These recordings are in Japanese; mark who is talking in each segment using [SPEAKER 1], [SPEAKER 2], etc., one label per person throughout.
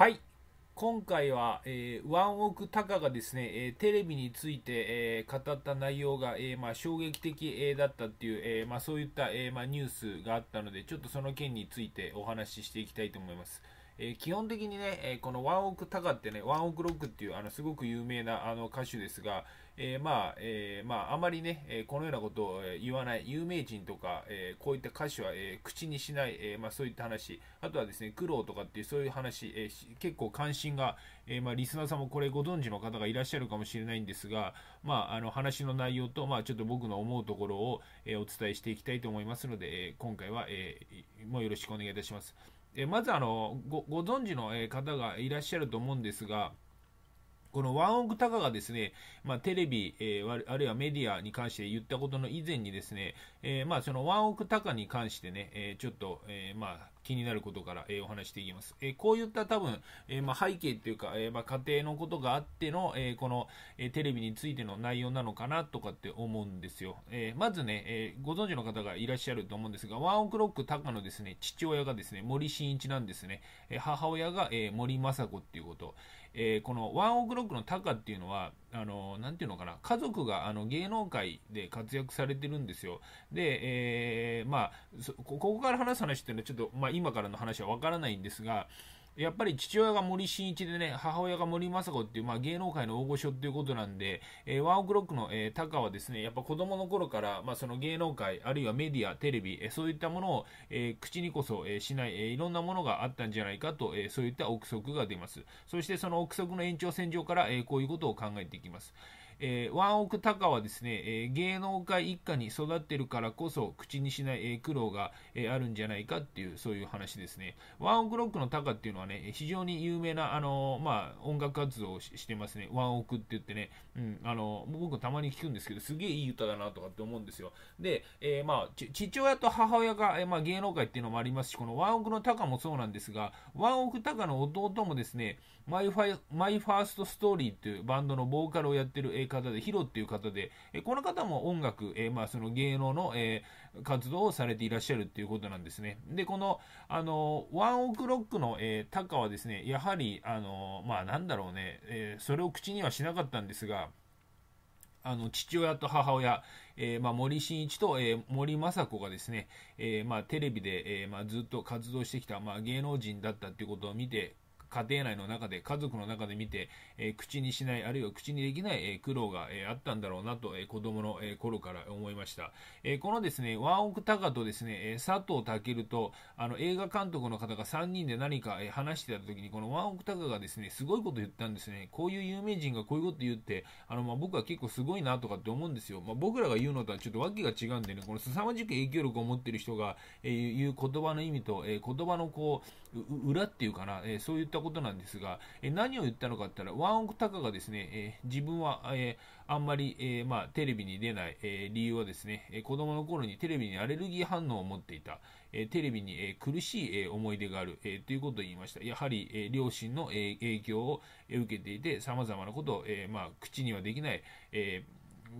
[SPEAKER 1] はい。今回は、えー、ワンオクタカがですね、えー、テレビについて、えー、語った内容が、えー、まあ、衝撃的、えだったっていう、えまあ、そういった、えまあ、ニュースがあったので、ちょっとその件についてお話ししていきたいと思います。えー、基本的にね、えー、このワンオクタカってね、ワンオクロックっていうあのすごく有名なあの歌手ですが、えー、まあ、えー、まあ、あまりね、えこのようなことを言わない、有名人とか、えこういった歌手は、え口にしない、えまあ、そういった話、あとはですね、苦労とかっていうそういう話、え結構関心が、えまあ、リスナーさんもこれご存知の方がいらっしゃるかもしれないんですが、まあ、あの話の内容と、まあ、ちょっと僕の思うところを、えお伝えしていきたいと思いますので、え今回は、えもうよろしくお願いいたします。えまずあのごご存知の方がいらっしゃると思うんですが、このワンオクタカがですね、まあ、テレビ、えー、あるいはメディアに関して言ったことの以前にですね、えー、まあ、そのワンオクタカに関してね、えー、ちょっと、えまあ、気になることから、えお話していきます。えこういった多分、えま背景というか、えま家庭のことがあっての、えこの、えテレビについての内容なのかなとかって思うんですよ。えまずね、えご存知の方がいらっしゃると思うんですが、ワンオクロック高のですね、父親がですね、森進一なんですね。え母親が、え森雅子っていうこと。えこのワンオクロックの高っていうのは、あの、なていうのかな、家族があの芸能界で活躍されてるんですよ。で、えー、まあ、ここから話す話っていうのはちょっと、まあ、今からの話はわからないんですが、やっぱり父親が森進一でね、母親が森政子っていう、まあ、芸能界の大御所っていうことなんで、えー、ワンオクロックの、えー、タカはですね、やっぱ子供の頃から、まあ、その芸能界、あるいはメディア、テレビ、えー、そういったものを、えー、口にこそ、えー、しない、えー、いろんなものがあったんじゃないかと、えー、そういった憶測が出ます。そしてその憶測の延長線上から、えー、こういうことを考えていきます。えー、ワンオクタカはですね、えー、芸能界一家に育ってるからこそ口にしない、えー、苦労が、えあるんじゃないかっていう、そういう話ですね。ワンオクロックのタカっていうのはね、非常に有名な、あのまあ、音楽活動をしてますね。ワンオクって言ってね、うん、あの僕たまに聞くんですけど、すげえいい歌だなとかって思うんですよ。で、えまあ、父親と母親が、えまあ、芸能界っていうのもありますし、このワンオクのタカもそうなんですが、ワンオクタカの弟もですね、マイファイマイファーストストーリーっていうバンドのボーカルをやってる、え方で、ヒロっていう方で、えこの方も音楽、えまあ、その芸能の、え活動をされていらっしゃるということなんですね。で、この、あの、ワンオクロックの、えタカはですね、やはり、あの、まあ、なんだろうね、えそれを口にはしなかったんですが、あの父親と母親、えー、まあ、森進一と、えー、森政子がですね、えー、まあ、テレビで、えまあ、ずっと活動してきた、ま芸能人だったということを見て、家庭内の中で、家族の中で見て、え口にしない、あるいは口にできない、え苦労が、えあったんだろうなと、え子供の、え頃から思いました。えこのですね、ワンオクタカとですね、え佐藤健と、あの、映画監督の方が3人で何か、え話してた時に、このワンオクタカがですね、すごいこと言ったんですね。こういう有名人がこういうこと言って、あの、まあ、僕は結構すごいなとかって思うんですよ。まあ、僕らが言うのとはちょっと訳が違うんでね、この凄まじく影響力を持ってる人が、え言う言葉の意味と、え言葉のこう、裏っていうかな、えー、そういったことなんですが、えー、何を言ったのかって言ったら、ワンオクタカがですね、えー、自分は、えあんまり、えまあ、テレビに出ない、え理由はですね、え子供の頃にテレビにアレルギー反応を持っていた、えテレビに、え苦しい、え思い出がある、えということを言いました。やはり、え両親の、え影響を、受けていて、様々なことを、えまあ、口にはできない、え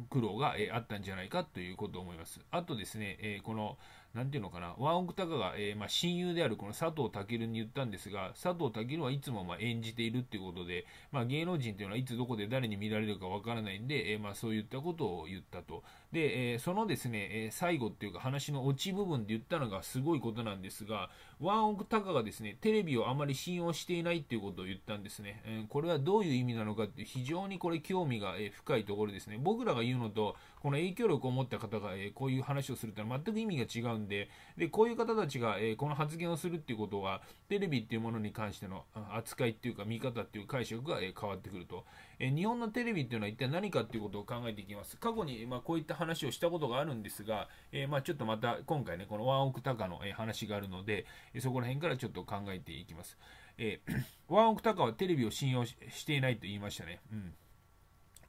[SPEAKER 1] 苦労が、えあったんじゃないかということを思います。あとですね、えこの、なんていうのかな、ワンオクタカが、えー、まあ、親友であるこの佐藤健に言ったんですが、佐藤健はいつもまあ演じているっていうことで、まあ、芸能人というのはいつどこで誰に見られるかわからないんで、えー、まあ、そういったことを言ったと。で、えー、そのですね、えー、最後っていうか話の落ち部分で言ったのがすごいことなんですが、ワンオクタカがですね、テレビをあまり信用していないっていうことを言ったんですね。えー、これはどういう意味なのかって非常にこれ興味が、えー、深いところですね。僕らが言うのと、この影響力を持った方が、えー、こういう話をするってのは全く意味が違うんで、で、こういう方たちが、えー、この発言をするっていうことは、テレビっていうものに関しての扱いっていうか見方っていう解釈が、えー、変わってくると。えー、日本のテレビっていうのは一体何かっていうことを考えていきます。過去に、まあ、こういった話をしたことがあるんですが、えー、まあ、ちょっとまた今回ね、このワンオクタカの、え話があるので、そこら辺からちょっと考えていきます。えー、ワンオクタカはテレビを信用していないと言いましたね。うん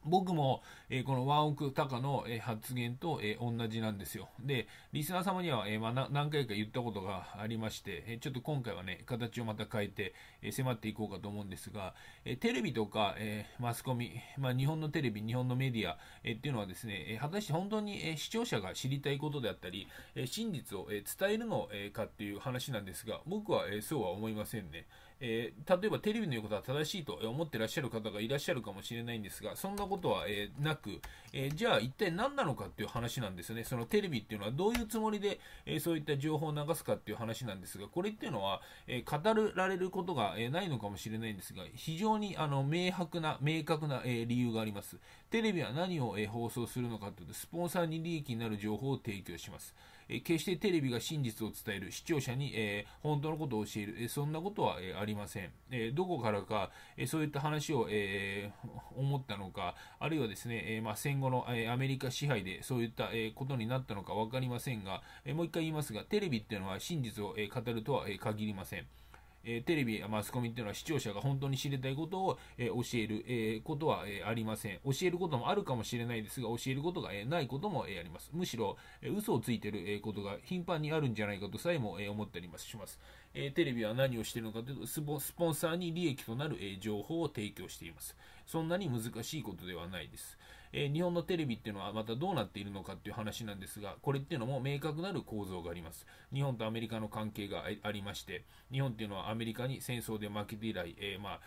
[SPEAKER 1] 僕も、えー、このワンオクタカの、えー、発言と、えー、同じなんですよ。で、リスナー様には、えまあ、何回か言ったことがありまして、えちょっと今回はね、形をまた変えて、え迫っていこうかと思うんですが、えテレビとか、えマスコミ、まあ、日本のテレビ、日本のメディア、えっていうのはですね、え果たして本当に、え視聴者が知りたいことであったり、え真実を、え伝えるの、えかっていう話なんですが、僕は、えそうは思いませんね。えー、例えばテレビの言うことは正しいと思ってらっしゃる方がいらっしゃるかもしれないんですが、そんなことは、えー、なく、えー、じゃあ一体何なのかっていう話なんですね。そのテレビっていうのはどういうつもりで、えそういった情報を流すかっていう話なんですが、これっていうのは、え語られることが、えないのかもしれないんですが、非常にあの明白な、明確な、え理由があります。テレビは何を、え放送するのかというと、スポンサーに利益になる情報を提供します。え決してテレビが真実を伝える、視聴者に、え本当のことを教える、えそんなことは、えありません。えどこからか、えそういった話を、え思ったのか、あるいはですね、えま戦後の、えアメリカ支配でそういった、えことになったのか分かりませんが、えもう一回言いますが、テレビっていうのは真実を、え語るとは、え限りません。えー、テレビやマスコミっていうのは視聴者が本当に知りたいことを、えー、教える、えー、ことは、えありません。教えることもあるかもしれないですが、教えることが、えないことも、えあります。むしろ、え嘘をついてる、えことが頻繁にあるんじゃないかとさえも、え思ったりもします、えテレビは何をしているのかというと、スポスポンサーに利益となる、え情報を提供しています。そんなに難しいことではないです。えー、日本のテレビっていうのはまたどうなっているのかっていう話なんですが、これっていうのも明確なる構造があります。日本とアメリカの関係がありまして、日本っていうのはアメリカに戦争で負けて以来、えー、まあ、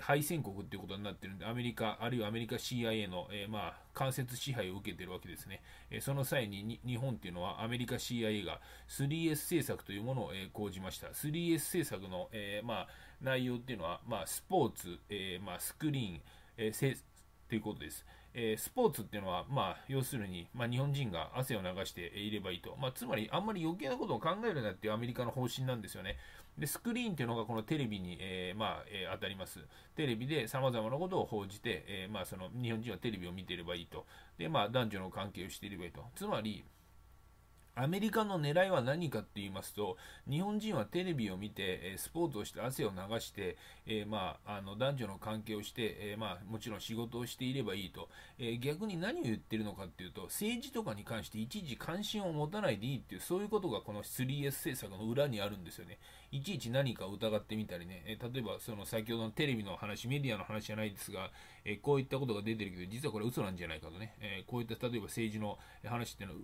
[SPEAKER 1] 敗戦国っていうことになってるんで、アメリカ、あるいはアメリカ CIA の、えー、まあ、間接支配を受けてるわけですね。えその際に日本っていうのはアメリカ CIA が 3S 政策というものを、え講じました。3S 政策の、えまあ、内容っていうのは、まあ、スポーツ、えまあ、スクリーン、えー、ということです。えー、スポーツっていうのは、まあ、要するに、まあ、日本人が汗を流していればいいと、まあ、つまりあんまり余計なことを考えるなっていうアメリカの方針なんですよね。でスクリーンっていうのがこのテレビに、えー、まあえー、当たります。テレビでさまざまなことを報じて、えまあ、その日本人はテレビを見ていればいいとで、まあ、男女の関係をしていればいいと。つまりアメリカの狙いは何かって言いますと、日本人はテレビを見て、スポーツをして汗を流して、えー、まあ、あの男女の関係をして、えー、まあ、もちろん仕事をしていればいいと、えー、逆に何を言ってるのかっていうと、政治とかに関して一時関心を持たないでいいっていう、そういうことがこの 3S 政策の裏にあるんですよね。いちいち何かを疑ってみたりね、え例えばその先ほどのテレビの話、メディアの話じゃないですが、えこういったことが出てるけど、実はこれ嘘なんじゃないかとね、えこういった例えば政治の話っていうのは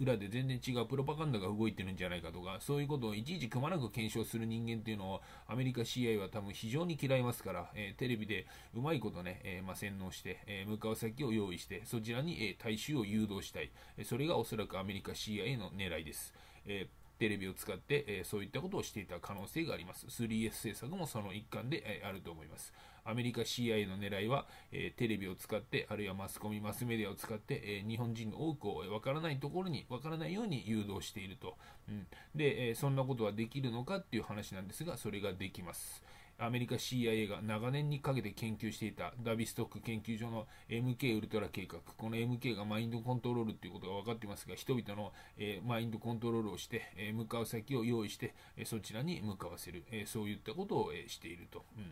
[SPEAKER 1] 裏で全然違うプロパガンダが動いてるんじゃないかとか、そういうことをいちいちくまなく検証する人間っていうのをアメリカ CI は多分非常に嫌いますから、えテレビでうまいことね、えまあ、洗脳して、え向かう先を用意して、そちらに、え大衆を誘導したい、それがおそらくアメリカ CIA の狙いです。えーテレビを使って、えー、そういったことをしていた可能性があります。3S 政策もその一環で、えー、あると思います。アメリカ CIA の狙いは、えー、テレビを使って、あるいはマスコミ、マスメディアを使って、え日本人の多くをわからないところに、わからないように誘導していると。うん、で、えそんなことはできるのかっていう話なんですが、それができます。アメリカ CIA が長年にかけて研究していたダビストック研究所の MK ウルトラ計画。この MK がマインドコントロールということが分かっていますが、人々の、えー、マインドコントロールをして、えー、向かう先を用意して、えそちらに向かわせる、えそういったことを、えしていると。うん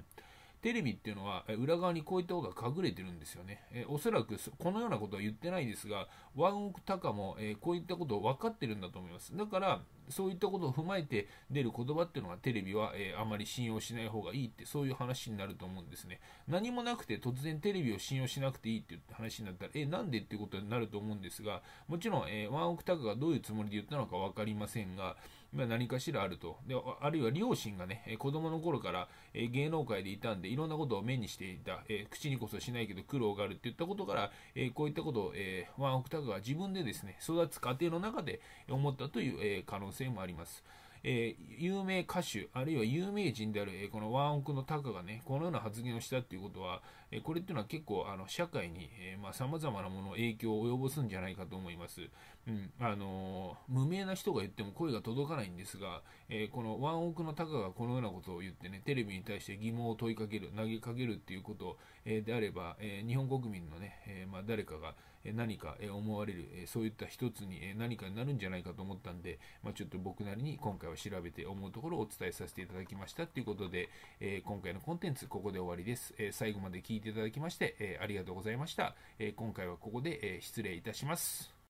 [SPEAKER 1] テレビっていうのは裏側にこういった方が隠れてるんですよね。えおそらくこのようなことは言ってないですが、ワンオクタカも、えこういったことを分かってるんだと思います。だから、そういったことを踏まえて出る言葉っていうのがテレビは、えあまり信用しない方がいいって、そういう話になると思うんですね。何もなくて突然テレビを信用しなくていいっていう話になったら、え、なんでっていうことになると思うんですが、もちろん、えワンオクタカがどういうつもりで言ったのか分かりませんが、まあ、何かしらあるとであるいは両親がね子供の頃から芸能界でいたんでいろんなことを目にしていた、え口にこそしないけど苦労があるって言ったことから、えこういったことを、えワンオクタクが自分でですね育つ過程の中で思ったという、え可能性もあります。えー、有名歌手、あるいは有名人である、えー、このワンオクのタカがね、このような発言をしたっていうことは、えー、これっていうのは結構、あの、社会に、えー、まあ、様々なものを影響を及ぼすんじゃないかと思います。うん、あの無名な人が言っても声が届かないんですが、えこのワンオクのタカがこのようなことを言ってね、テレビに対して疑問を問いかける、投げかけるっていうこと、えであれば、え日本国民のね、えまあ、誰かが、何か思われる、そういった一つに何かになるんじゃないかと思ったんで、まあ、ちょっと僕なりに今回はを調べて思うところをお伝えさせていただきましたということで、えー、今回のコンテンツここで終わりです、えー、最後まで聞いていただきまして、えありがとうございました、え今回はここで、え失礼いたします